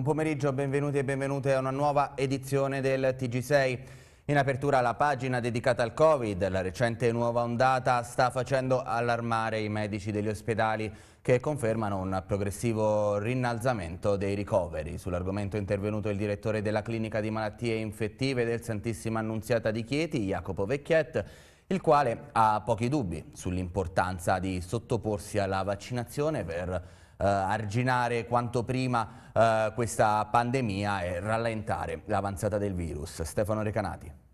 buon pomeriggio, benvenuti e benvenute a una nuova edizione del TG6. In apertura la pagina dedicata al Covid, la recente nuova ondata sta facendo allarmare i medici degli ospedali che confermano un progressivo rinnalzamento dei ricoveri. Sull'argomento è intervenuto il direttore della clinica di malattie infettive del Santissima Annunziata di Chieti, Jacopo Vecchiet, il quale ha pochi dubbi sull'importanza di sottoporsi alla vaccinazione per eh, arginare quanto prima eh, questa pandemia e rallentare l'avanzata del virus. Stefano Recanati.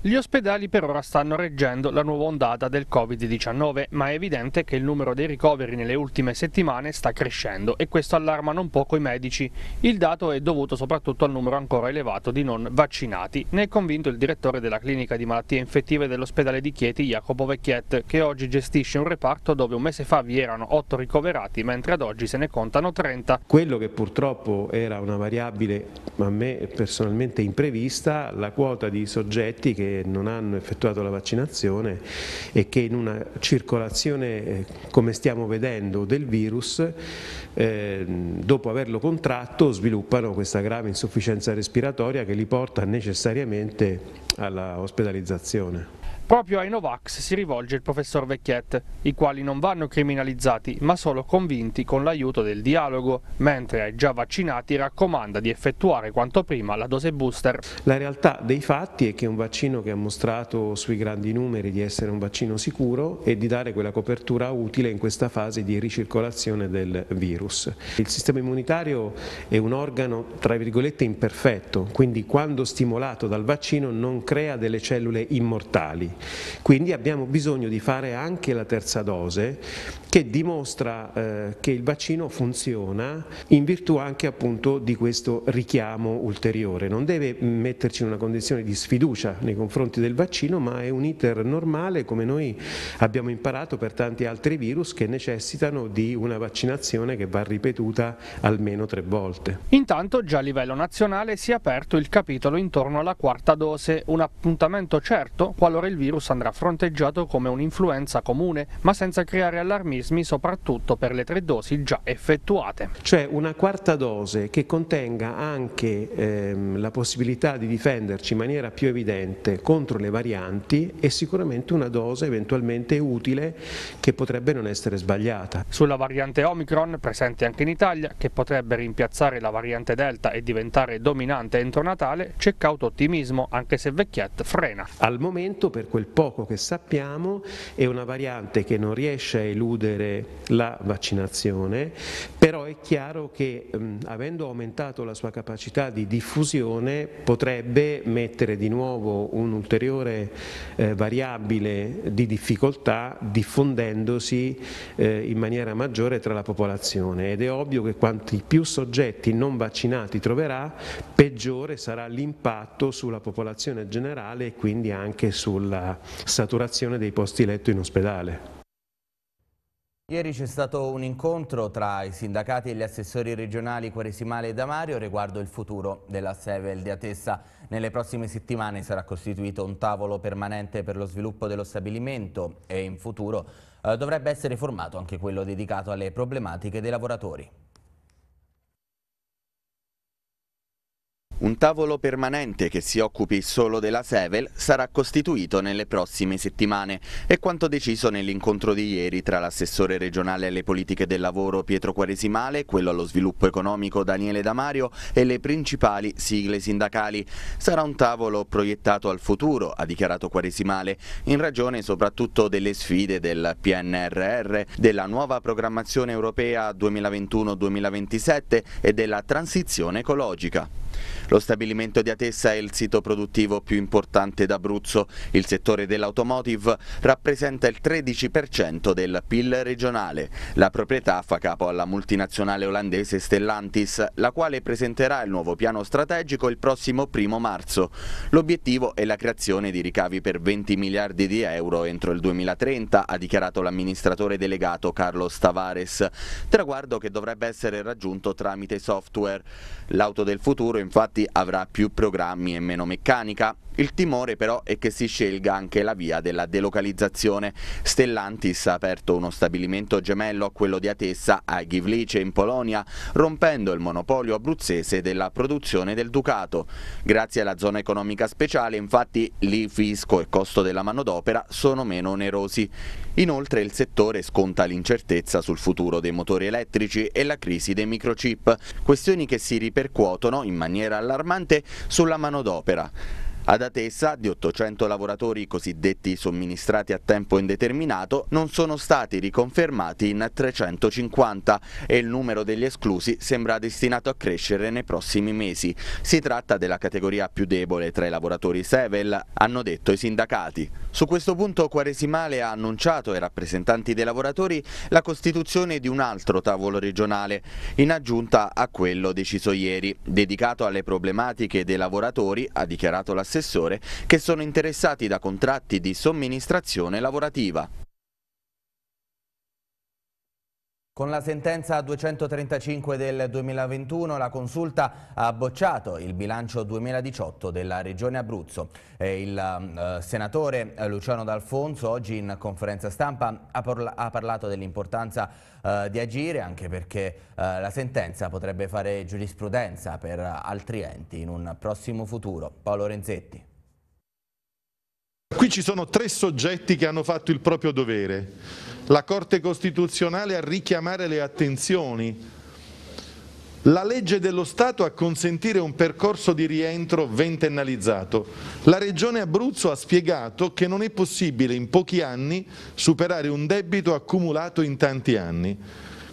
Gli ospedali per ora stanno reggendo la nuova ondata del Covid-19, ma è evidente che il numero dei ricoveri nelle ultime settimane sta crescendo e questo allarma non poco i medici. Il dato è dovuto soprattutto al numero ancora elevato di non vaccinati. Ne è convinto il direttore della clinica di malattie infettive dell'ospedale di Chieti, Jacopo Vecchiet, che oggi gestisce un reparto dove un mese fa vi erano 8 ricoverati, mentre ad oggi se ne contano 30. Quello che purtroppo era una variabile, a me personalmente imprevista, la quota di soggetti che non hanno effettuato la vaccinazione e che in una circolazione, eh, come stiamo vedendo, del virus, eh, dopo averlo contratto sviluppano questa grave insufficienza respiratoria che li porta necessariamente alla ospedalizzazione. Proprio ai Novax si rivolge il professor Vecchiette, i quali non vanno criminalizzati ma solo convinti con l'aiuto del dialogo, mentre ai già vaccinati raccomanda di effettuare quanto prima la dose booster. La realtà dei fatti è che un vaccino che ha mostrato sui grandi numeri di essere un vaccino sicuro e di dare quella copertura utile in questa fase di ricircolazione del virus. Il sistema immunitario è un organo tra virgolette imperfetto, quindi quando stimolato dal vaccino non crea delle cellule immortali quindi abbiamo bisogno di fare anche la terza dose che dimostra eh, che il vaccino funziona in virtù anche appunto di questo richiamo ulteriore. Non deve metterci in una condizione di sfiducia nei confronti del vaccino, ma è un iter normale come noi abbiamo imparato per tanti altri virus che necessitano di una vaccinazione che va ripetuta almeno tre volte. Intanto già a livello nazionale si è aperto il capitolo intorno alla quarta dose, un appuntamento certo qualora il virus virus andrà fronteggiato come un'influenza comune, ma senza creare allarmismi soprattutto per le tre dosi già effettuate. Cioè una quarta dose che contenga anche ehm, la possibilità di difenderci in maniera più evidente contro le varianti è sicuramente una dose eventualmente utile che potrebbe non essere sbagliata. Sulla variante Omicron, presente anche in Italia, che potrebbe rimpiazzare la variante Delta e diventare dominante entro Natale, c'è cauto ottimismo, anche se Vecchiat frena. Al momento per questo quel poco che sappiamo, è una variante che non riesce a eludere la vaccinazione, però è chiaro che mh, ehm, avendo aumentato la sua capacità di diffusione potrebbe mettere di nuovo un'ulteriore eh, variabile di difficoltà diffondendosi eh, in maniera maggiore tra la popolazione ed è ovvio che quanti più soggetti non vaccinati troverà peggiore sarà l'impatto sulla popolazione generale e quindi anche sulla saturazione dei posti letto in ospedale. Ieri c'è stato un incontro tra i sindacati e gli assessori regionali Quaresimale e Damario riguardo il futuro della Sevel di Atessa. Nelle prossime settimane sarà costituito un tavolo permanente per lo sviluppo dello stabilimento e in futuro eh, dovrebbe essere formato anche quello dedicato alle problematiche dei lavoratori. Un tavolo permanente che si occupi solo della Sevel sarà costituito nelle prossime settimane, è quanto deciso nell'incontro di ieri tra l'assessore regionale alle politiche del lavoro Pietro Quaresimale, quello allo sviluppo economico Daniele Damario e le principali sigle sindacali. Sarà un tavolo proiettato al futuro, ha dichiarato Quaresimale, in ragione soprattutto delle sfide del PNRR, della nuova programmazione europea 2021-2027 e della transizione ecologica. Lo stabilimento di Atessa è il sito produttivo più importante d'Abruzzo. Il settore dell'automotive rappresenta il 13% del PIL regionale. La proprietà fa capo alla multinazionale olandese Stellantis, la quale presenterà il nuovo piano strategico il prossimo primo marzo. L'obiettivo è la creazione di ricavi per 20 miliardi di euro entro il 2030, ha dichiarato l'amministratore delegato Carlos Tavares, traguardo che dovrebbe essere raggiunto tramite software. L'auto del futuro in infatti avrà più programmi e meno meccanica. Il timore però è che si scelga anche la via della delocalizzazione. Stellantis ha aperto uno stabilimento gemello a quello di Atessa a Ghivlice in Polonia, rompendo il monopolio abruzzese della produzione del Ducato. Grazie alla zona economica speciale infatti lì fisco e costo della manodopera sono meno onerosi. Inoltre il settore sconta l'incertezza sul futuro dei motori elettrici e la crisi dei microchip, questioni che si ripercuotono in maniera allarmante sulla manodopera. Ad Atessa, di 800 lavoratori cosiddetti somministrati a tempo indeterminato, non sono stati riconfermati in 350 e il numero degli esclusi sembra destinato a crescere nei prossimi mesi. Si tratta della categoria più debole tra i lavoratori Sevel, hanno detto i sindacati. Su questo punto Quaresimale ha annunciato ai rappresentanti dei lavoratori la costituzione di un altro tavolo regionale, in aggiunta a quello deciso ieri. Dedicato alle problematiche dei lavoratori, ha dichiarato l'assessore dell'assessore che sono interessati da contratti di somministrazione lavorativa. Con la sentenza 235 del 2021 la consulta ha bocciato il bilancio 2018 della Regione Abruzzo. il eh, senatore Luciano D'Alfonso oggi in conferenza stampa ha, parlato dell'importanza eh, di agire anche perché eh, la sentenza potrebbe fare giurisprudenza per altri enti in un prossimo futuro. Paolo Renzetti. Qui ci sono tre soggetti che hanno fatto il proprio dovere la Corte Costituzionale a richiamare le attenzioni, la legge dello Stato a consentire un percorso di rientro ventennalizzato. La Regione Abruzzo ha spiegato che non è possibile in pochi anni superare un debito accumulato in tanti anni.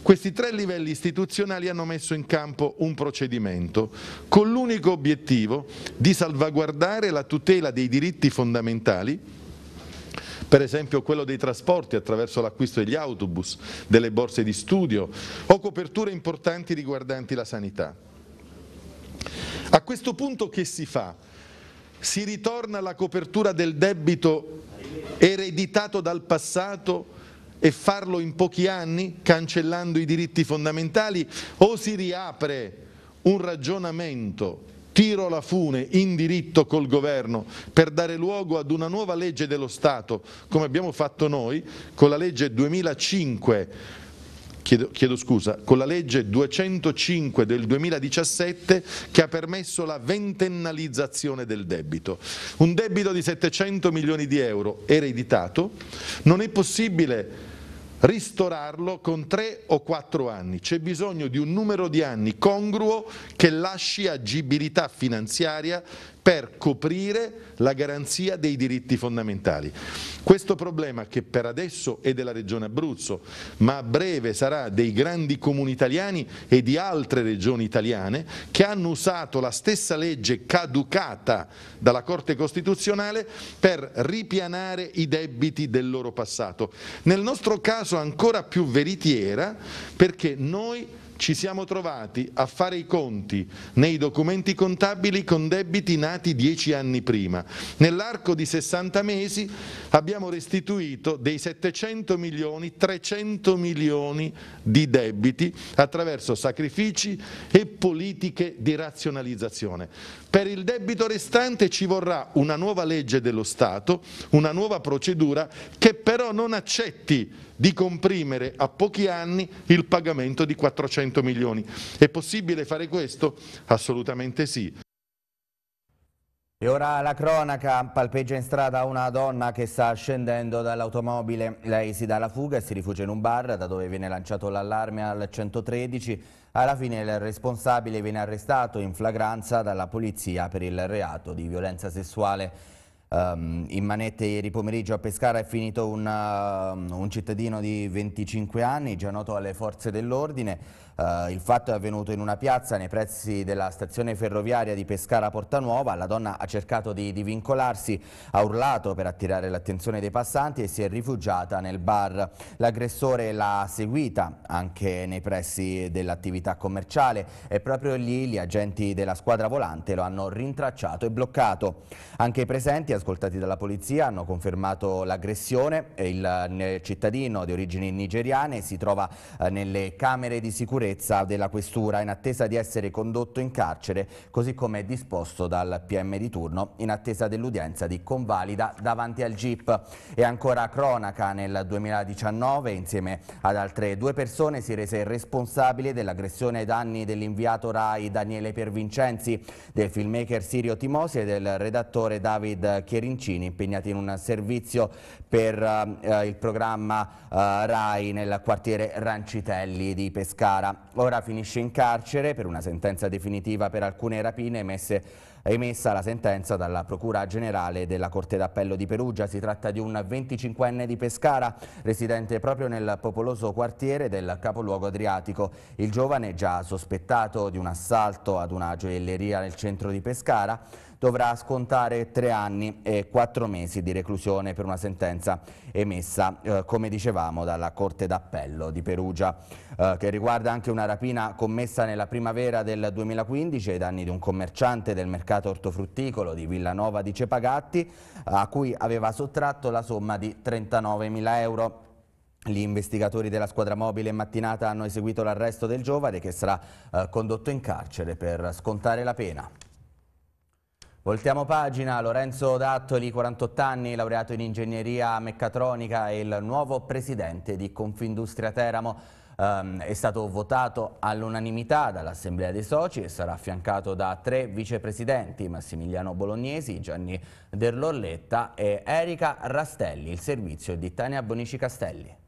Questi tre livelli istituzionali hanno messo in campo un procedimento con l'unico obiettivo di salvaguardare la tutela dei diritti fondamentali per esempio quello dei trasporti attraverso l'acquisto degli autobus, delle borse di studio o coperture importanti riguardanti la sanità. A questo punto che si fa? Si ritorna alla copertura del debito ereditato dal passato e farlo in pochi anni, cancellando i diritti fondamentali, o si riapre un ragionamento tiro la fune in diritto col governo per dare luogo ad una nuova legge dello Stato, come abbiamo fatto noi con la legge 2005 Chiedo, chiedo, scusa, con la legge 205 del 2017 che ha permesso la ventennalizzazione del debito. Un debito di 700 milioni di euro ereditato non è possibile ristorarlo con tre o quattro anni. C'è bisogno di un numero di anni congruo che lasci agibilità finanziaria per coprire la garanzia dei diritti fondamentali. Questo problema che per adesso è della regione Abruzzo, ma a breve sarà dei grandi comuni italiani e di altre regioni italiane che hanno usato la stessa legge caducata dalla Corte Costituzionale per ripianare i debiti del loro passato. Nel nostro caso ancora più veritiera perché noi ci siamo trovati a fare i conti nei documenti contabili con debiti nati dieci anni prima. Nell'arco di 60 mesi abbiamo restituito dei 700 milioni, 300 milioni di debiti attraverso sacrifici e politiche di razionalizzazione. Per il debito restante ci vorrà una nuova legge dello Stato, una nuova procedura che però non accetti di comprimere a pochi anni il pagamento di 400 100 milioni. È possibile fare questo? Assolutamente sì. E ora la cronaca, palpeggia in strada una donna che sta scendendo dall'automobile, lei si dà la fuga e si rifugia in un bar da dove viene lanciato l'allarme al 113, alla fine il responsabile viene arrestato in flagranza dalla polizia per il reato di violenza sessuale. Um, in manette ieri pomeriggio a Pescara è finito un, uh, un cittadino di 25 anni, già noto alle forze dell'ordine, Uh, il fatto è avvenuto in una piazza nei prezzi della stazione ferroviaria di Pescara Portanuova. La donna ha cercato di, di vincolarsi, ha urlato per attirare l'attenzione dei passanti e si è rifugiata nel bar. L'aggressore l'ha seguita anche nei pressi dell'attività commerciale e proprio lì gli agenti della squadra volante lo hanno rintracciato e bloccato. Anche i presenti, ascoltati dalla polizia, hanno confermato l'aggressione. Il cittadino di origini nigeriane si trova eh, nelle camere di sicurezza sicurezza della questura in attesa di essere condotto in carcere, così come è disposto dal PM di turno in attesa dell'udienza di convalida davanti al GIP. E ancora cronaca nel 2019 insieme ad altre due persone si rese responsabile dell'aggressione ai danni dell'inviato RAI Daniele Pervincenzi, del filmmaker Sirio Timosi e del redattore David Chierincini impegnati in un servizio per eh, il programma eh, RAI nel quartiere Rancitelli di Pescara. Ora finisce in carcere per una sentenza definitiva per alcune rapine emesse, emessa la sentenza dalla Procura Generale della Corte d'Appello di Perugia. Si tratta di un 25enne di Pescara, residente proprio nel popoloso quartiere del capoluogo adriatico. Il giovane, già sospettato di un assalto ad una gioielleria nel centro di Pescara, dovrà scontare tre anni e quattro mesi di reclusione per una sentenza emessa, eh, come dicevamo, dalla Corte d'Appello di Perugia, eh, che riguarda anche una rapina commessa nella primavera del 2015 ai danni di un commerciante del mercato ortofrutticolo di Villanova di Cepagatti, a cui aveva sottratto la somma di 39.000 euro. Gli investigatori della squadra mobile in mattinata hanno eseguito l'arresto del giovane che sarà eh, condotto in carcere per scontare la pena. Voltiamo pagina, Lorenzo Dattoli, 48 anni, laureato in ingegneria meccatronica e il nuovo presidente di Confindustria Teramo. Um, è stato votato all'unanimità dall'Assemblea dei Soci e sarà affiancato da tre vicepresidenti, Massimiliano Bolognesi, Gianni Derlorletta e Erika Rastelli. Il servizio di Tania Bonici Castelli.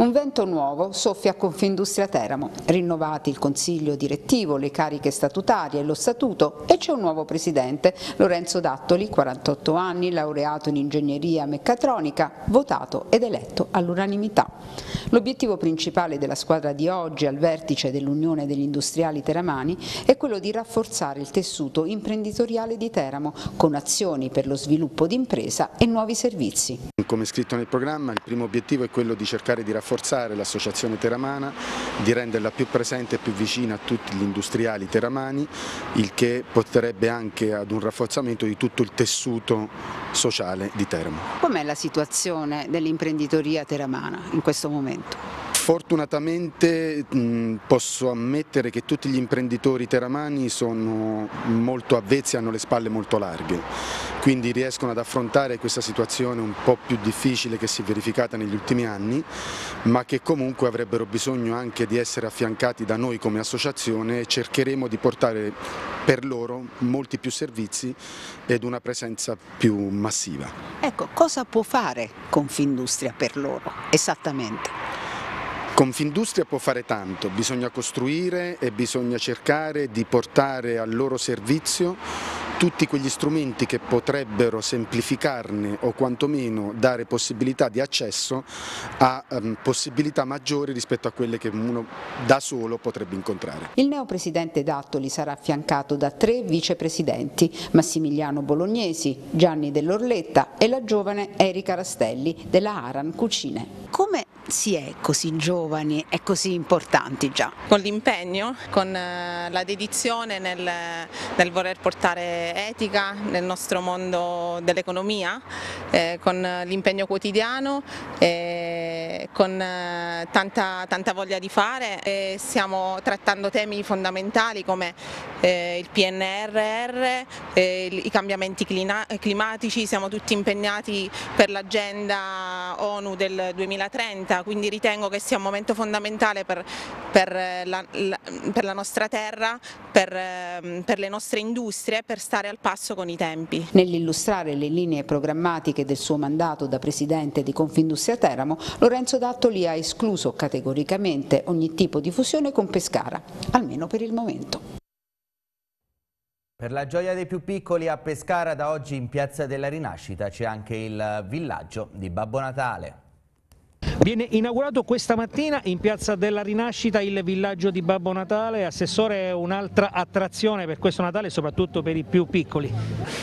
Un vento nuovo soffia a Confindustria Teramo, rinnovati il consiglio direttivo, le cariche statutarie, lo statuto e c'è un nuovo presidente, Lorenzo Dattoli, 48 anni, laureato in ingegneria meccatronica, votato ed eletto all'unanimità. L'obiettivo principale della squadra di oggi al vertice dell'Unione degli Industriali Teramani è quello di rafforzare il tessuto imprenditoriale di Teramo con azioni per lo sviluppo di impresa e nuovi servizi come scritto nel programma il primo obiettivo è quello di cercare di rafforzare l'associazione teramana, di renderla più presente e più vicina a tutti gli industriali teramani, il che porterebbe anche ad un rafforzamento di tutto il tessuto sociale di Teramo. Com'è la situazione dell'imprenditoria teramana in questo momento? Fortunatamente posso ammettere che tutti gli imprenditori teramani sono molto avvezzi e hanno le spalle molto larghe quindi riescono ad affrontare questa situazione un po' più difficile che si è verificata negli ultimi anni, ma che comunque avrebbero bisogno anche di essere affiancati da noi come associazione e cercheremo di portare per loro molti più servizi ed una presenza più massiva. Ecco, cosa può fare Confindustria per loro esattamente? Confindustria può fare tanto, bisogna costruire e bisogna cercare di portare al loro servizio tutti quegli strumenti che potrebbero semplificarne o quantomeno dare possibilità di accesso a um, possibilità maggiori rispetto a quelle che uno da solo potrebbe incontrare. Il neopresidente Dattoli sarà affiancato da tre vicepresidenti, Massimiliano Bolognesi, Gianni dell'Orletta e la giovane Erika Rastelli della Aran Cucine. Come si è così giovani e così importanti già. Con l'impegno, con eh, la dedizione nel, nel, voler portare etica nel nostro mondo dell'economia, eh, con eh, l'impegno quotidiano. Eh, con eh, tanta, tanta voglia di fare e stiamo trattando temi fondamentali come eh, il PNRR, eh, i cambiamenti climatici, siamo tutti impegnati per l'agenda ONU del 2030, quindi ritengo che sia un momento fondamentale per, per, la, per la, nostra terra, per, ehm, per, le nostre industrie, per stare al passo con i tempi. Nell'illustrare le linee programmatiche del suo mandato da Presidente di Confindustria Teramo, Lorenzo Lorenzo Dattoli ha escluso categoricamente ogni tipo di fusione con Pescara, almeno per il momento. Per la gioia dei più piccoli a Pescara da oggi in Piazza della Rinascita c'è anche il villaggio di Babbo Natale. Viene inaugurato questa mattina in Piazza della Rinascita il villaggio di Babbo Natale, assessore è un'altra attrazione per questo Natale soprattutto per i più piccoli.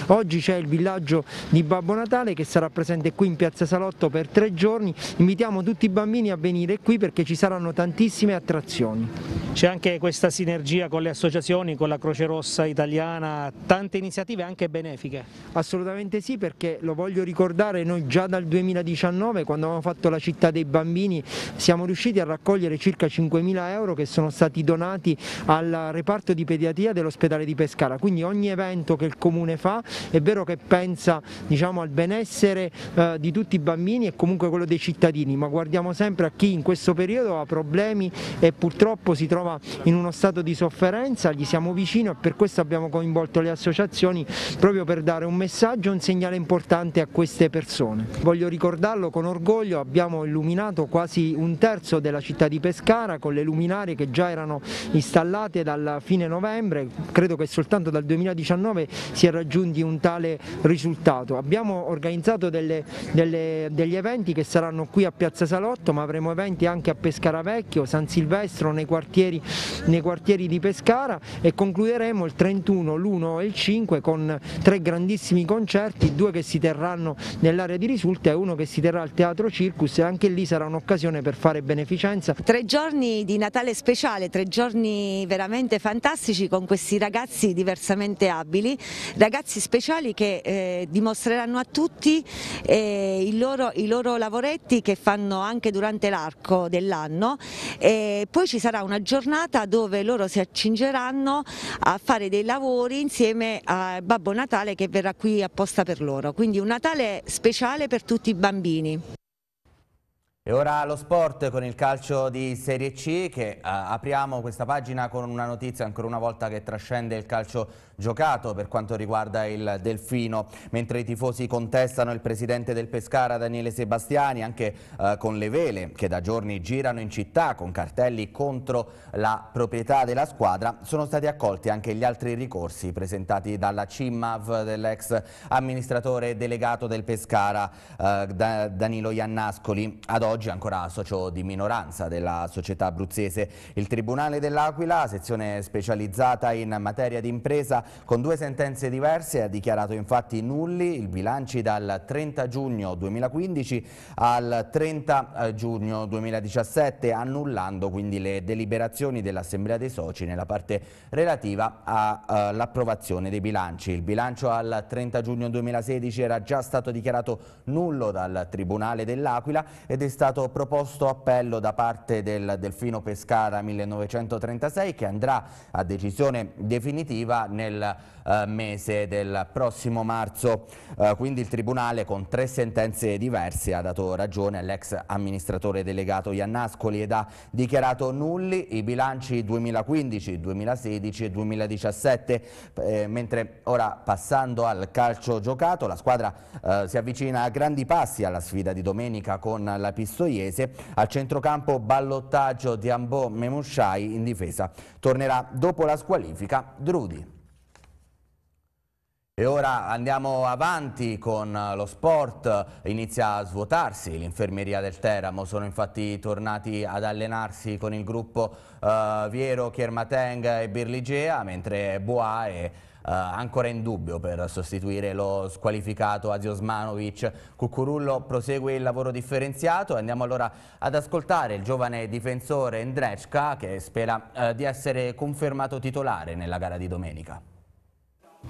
Oggi c'è il villaggio di Babbo Natale che sarà presente qui in Piazza Salotto per tre giorni, invitiamo tutti i bambini a venire qui perché ci saranno tantissime attrazioni. C'è anche questa sinergia con le associazioni, con la Croce Rossa Italiana, tante iniziative anche benefiche. Assolutamente sì perché lo voglio ricordare, noi già dal 2019 quando abbiamo fatto la città dei bambini siamo riusciti a raccogliere circa 5.000 euro che sono stati donati al reparto di pediatria dell'ospedale di Pescara, quindi ogni evento che il comune fa è vero che pensa diciamo, al benessere eh, di tutti i bambini e comunque quello dei cittadini, ma guardiamo sempre a chi in questo periodo ha problemi e purtroppo si trova in uno stato di sofferenza, gli siamo vicini e per questo abbiamo coinvolto le associazioni proprio per dare un messaggio, un segnale importante a queste persone. Voglio ricordarlo con orgoglio, abbiamo illuminato illuminato quasi un terzo della città di Pescara con le luminarie che già erano installate dal fine novembre, credo che soltanto dal 2019 si è raggiunti un tale risultato. Abbiamo organizzato delle, delle, degli eventi che saranno qui a Piazza Salotto ma avremo eventi anche a Pescara Vecchio, San Silvestro, nei quartieri, nei quartieri di Pescara e concluderemo il 31, l'1 e il 5 con tre grandissimi concerti, due che si terranno nell'area di risulta e uno che si terrà al Teatro Circus e anche lì sarà un'occasione per fare beneficenza. Tre giorni di Natale speciale, tre giorni veramente fantastici con questi ragazzi diversamente abili, ragazzi speciali che eh, dimostreranno a tutti eh, il loro, i loro lavoretti che fanno anche durante l'arco dell'anno e poi ci sarà una giornata dove loro si accingeranno a fare dei lavori insieme a Babbo Natale che verrà qui apposta per loro, quindi un Natale speciale per tutti i bambini. E ora lo sport con il calcio di Serie C che uh, apriamo questa pagina con una notizia ancora una volta che trascende il calcio giocato per quanto riguarda il Delfino. Mentre i tifosi contestano il presidente del Pescara Daniele Sebastiani anche uh, con le vele che da giorni girano in città con cartelli contro la proprietà della squadra sono stati accolti anche gli altri ricorsi presentati dalla CIMAV dell'ex amministratore delegato del Pescara uh, da Danilo Iannascoli. Ad oggi oggi ancora socio di minoranza della società abruzzese. Il Tribunale dell'Aquila, sezione specializzata in materia di impresa, con due sentenze diverse ha dichiarato infatti nulli i bilanci dal 30 giugno 2015 al 30 eh, giugno 2017, annullando quindi le deliberazioni dell'Assemblea dei Soci nella parte relativa all'approvazione eh, dei bilanci. Il bilancio al 30 giugno 2016 era già stato dichiarato nullo dal Tribunale dell'Aquila ed è stato stato proposto appello da parte del Delfino Pescara 1936 che andrà a decisione definitiva nel eh, mese del prossimo marzo. Eh, quindi il Tribunale con tre sentenze diverse ha dato ragione all'ex amministratore delegato Iannascoli ed ha dichiarato nulli i bilanci 2015, 2016 e 2017, eh, mentre ora passando al calcio giocato la squadra eh, si avvicina a grandi passi alla sfida di domenica con la pistola pistoiese. Al centrocampo ballottaggio di Ambo Memusciai in difesa. Tornerà dopo la squalifica Drudi. E ora andiamo avanti con lo sport, inizia a svuotarsi l'infermeria del Teramo, sono infatti tornati ad allenarsi con il gruppo eh, Viero, Chiermateng e Birligea, mentre Boa e eh, ancora in dubbio per sostituire lo squalificato Azio Smanovic. Cucurullo prosegue il lavoro differenziato andiamo allora ad ascoltare il giovane difensore Ndrecka che spera eh, di essere confermato titolare nella gara di domenica.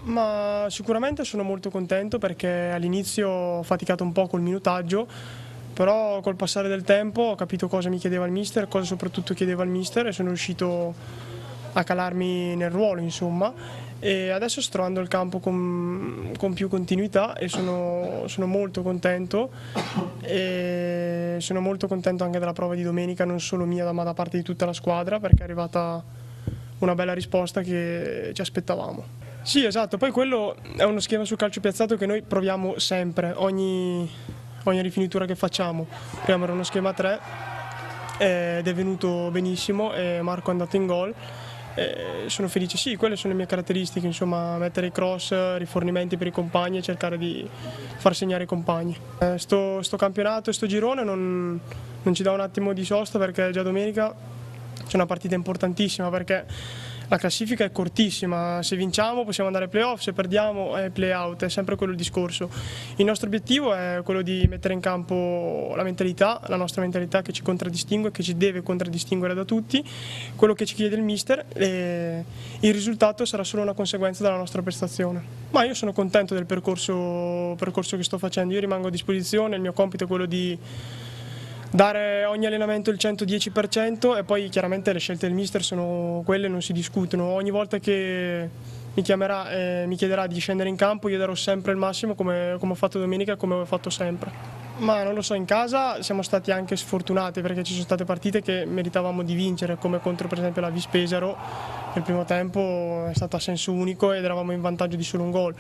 Ma sicuramente sono molto contento perché all'inizio ho faticato un po' col minutaggio, però col passare del tempo ho capito cosa mi chiedeva il mister, cosa soprattutto chiedeva il mister e sono riuscito a calarmi nel ruolo insomma e adesso sto trovando il campo con, con più continuità e sono, sono, molto contento e sono molto contento anche della prova di domenica non solo mia ma da parte di tutta la squadra perché è arrivata una bella risposta che ci aspettavamo. Sì esatto, poi quello è uno schema sul calcio piazzato che noi proviamo sempre, ogni, ogni rifinitura che facciamo, prima era uno schema 3 eh, ed è venuto benissimo e Marco è andato in gol eh, sono felice, sì, quelle sono le mie caratteristiche, insomma, mettere i cross, rifornimenti per i compagni e cercare di far segnare i compagni. Eh, sto, sto campionato e sto girone non, non ci dà un attimo di sosta perché già domenica c'è una partita importantissima perché la classifica è cortissima, se vinciamo possiamo andare ai playoff, se perdiamo è playout, è sempre quello il discorso. Il nostro obiettivo è quello di mettere in campo la mentalità, la nostra mentalità che ci contraddistingue, che ci deve contraddistinguere da tutti, quello che ci chiede il mister e il risultato sarà solo una conseguenza della nostra prestazione. Ma io sono contento del percorso, percorso che sto facendo, io rimango a disposizione, il mio compito è quello di dare ogni allenamento il 110% e poi chiaramente le scelte del mister sono quelle, non si discutono. Ogni volta che mi chiamerà e eh, mi chiederà di scendere in campo io darò sempre il massimo come, come ho fatto domenica e come ho fatto sempre. Ma non lo so, in casa siamo stati anche sfortunati perché ci sono state partite che meritavamo di vincere, come contro per esempio la Vispesaro, che il primo tempo è stato a senso unico ed eravamo in vantaggio di solo un gol.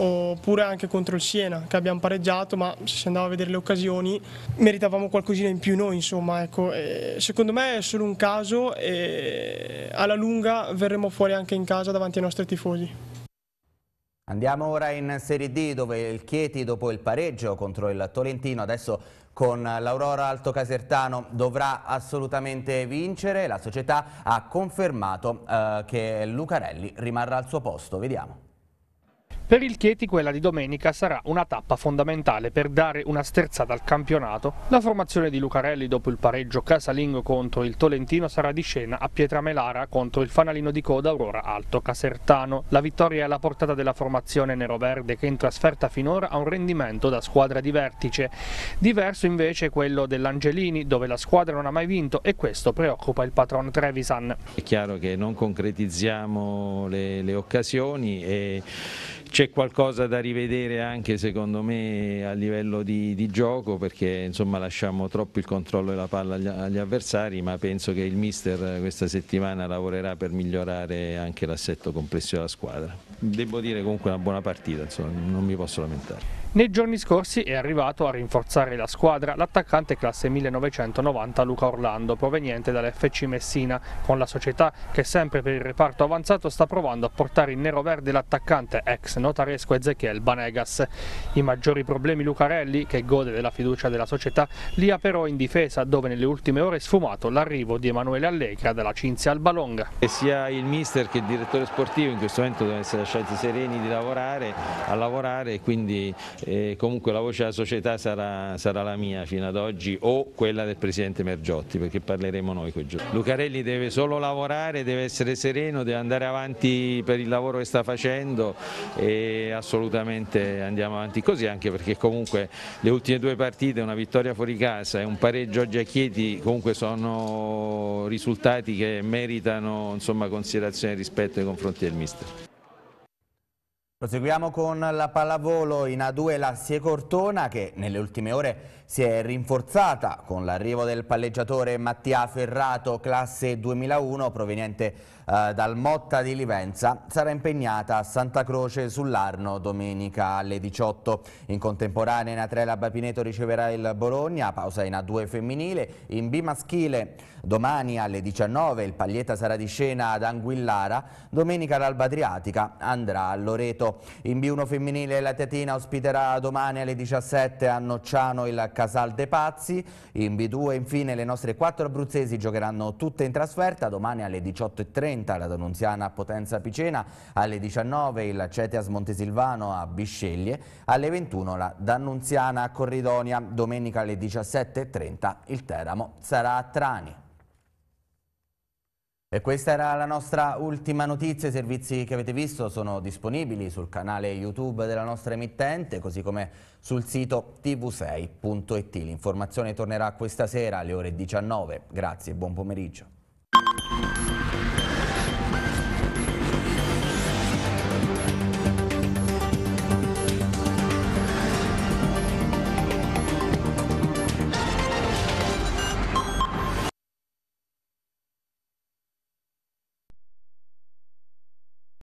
Oppure anche contro il Siena che abbiamo pareggiato, ma se si andava a vedere le occasioni meritavamo qualcosina in più noi, insomma. Ecco. secondo me è solo un caso e alla lunga verremo fuori anche in casa davanti ai nostri tifosi. Andiamo ora in Serie D dove il Chieti dopo il pareggio contro il Tolentino adesso con l'Aurora Alto Casertano dovrà assolutamente vincere. La società ha confermato eh, che Lucarelli rimarrà al suo posto. Vediamo. Per il Chieti quella di domenica sarà una tappa fondamentale per dare una sterzata al campionato. La formazione di Lucarelli dopo il pareggio casalingo contro il Tolentino sarà di scena a Pietramelara contro il fanalino di coda Aurora Alto Casertano. La vittoria è alla portata della formazione nero-verde che in trasferta finora ha un rendimento da squadra di vertice. Diverso invece è quello dell'Angelini dove la squadra non ha mai vinto e questo preoccupa il patron Trevisan. È chiaro che non concretizziamo le, le occasioni e c'è qualcosa da rivedere anche secondo me a livello di, di gioco perché insomma, lasciamo troppo il controllo della palla agli, agli, avversari ma penso che il mister questa settimana lavorerà per migliorare anche l'assetto complessivo della squadra. Devo dire comunque una buona partita, insomma, non mi posso lamentare. Nei giorni scorsi è arrivato a rinforzare la squadra l'attaccante classe 1990 Luca Orlando, proveniente dall'FC Messina, con la società che sempre per il reparto avanzato sta provando a portare in nero-verde l'attaccante ex notaresco Ezechiel Banegas. I maggiori problemi Lucarelli, che gode della fiducia della società, li ha però in difesa, dove nelle ultime ore è sfumato l'arrivo di Emanuele Allegra dalla Cinzia Albalonga. E sia il mister che il direttore sportivo in questo momento devono essere lasciati sereni di lavorare, a lavorare e quindi e comunque la voce della società sarà, sarà, la mia fino ad oggi o quella del Presidente Mergiotti perché parleremo noi quel giorno. Lucarelli deve solo lavorare, deve essere sereno, deve andare avanti per il lavoro che sta facendo e assolutamente andiamo avanti così anche perché comunque le ultime due partite, una vittoria fuori casa e un pareggio oggi a Chieti comunque sono risultati che meritano insomma, considerazione e rispetto nei confronti del mister. Proseguiamo con la pallavolo in A2 la Siecortona che nelle ultime ore si è rinforzata con l'arrivo del palleggiatore Mattia Ferrato classe 2001 proveniente eh, dal Motta di Livenza sarà impegnata a Santa Croce sull'Arno domenica alle 18. In contemporanea in A3 la Bapineto riceverà il Bologna, pausa in A2 femminile, in B maschile domani alle 19 il Paglietta sarà di scena ad Anguillara, domenica l'Alba Adriatica andrà a Loreto. In B1 femminile la Tetina ospiterà domani alle 17 a Nocciano il Casal De Pazzi. In B2 infine le nostre quattro abruzzesi giocheranno tutte in trasferta. Domani alle 18.30 la Donunziana a Potenza Picena, alle 19 il Cetias Montesilvano a Bisceglie, alle 21 la Dannunziana a Corridonia. Domenica alle 17.30 il Teramo sarà a Trani. E questa era la nostra ultima notizia, i servizi che avete visto sono disponibili sul canale YouTube della nostra emittente, così come sul sito tv6.it. L'informazione tornerà questa sera alle ore 19. Grazie e buon pomeriggio.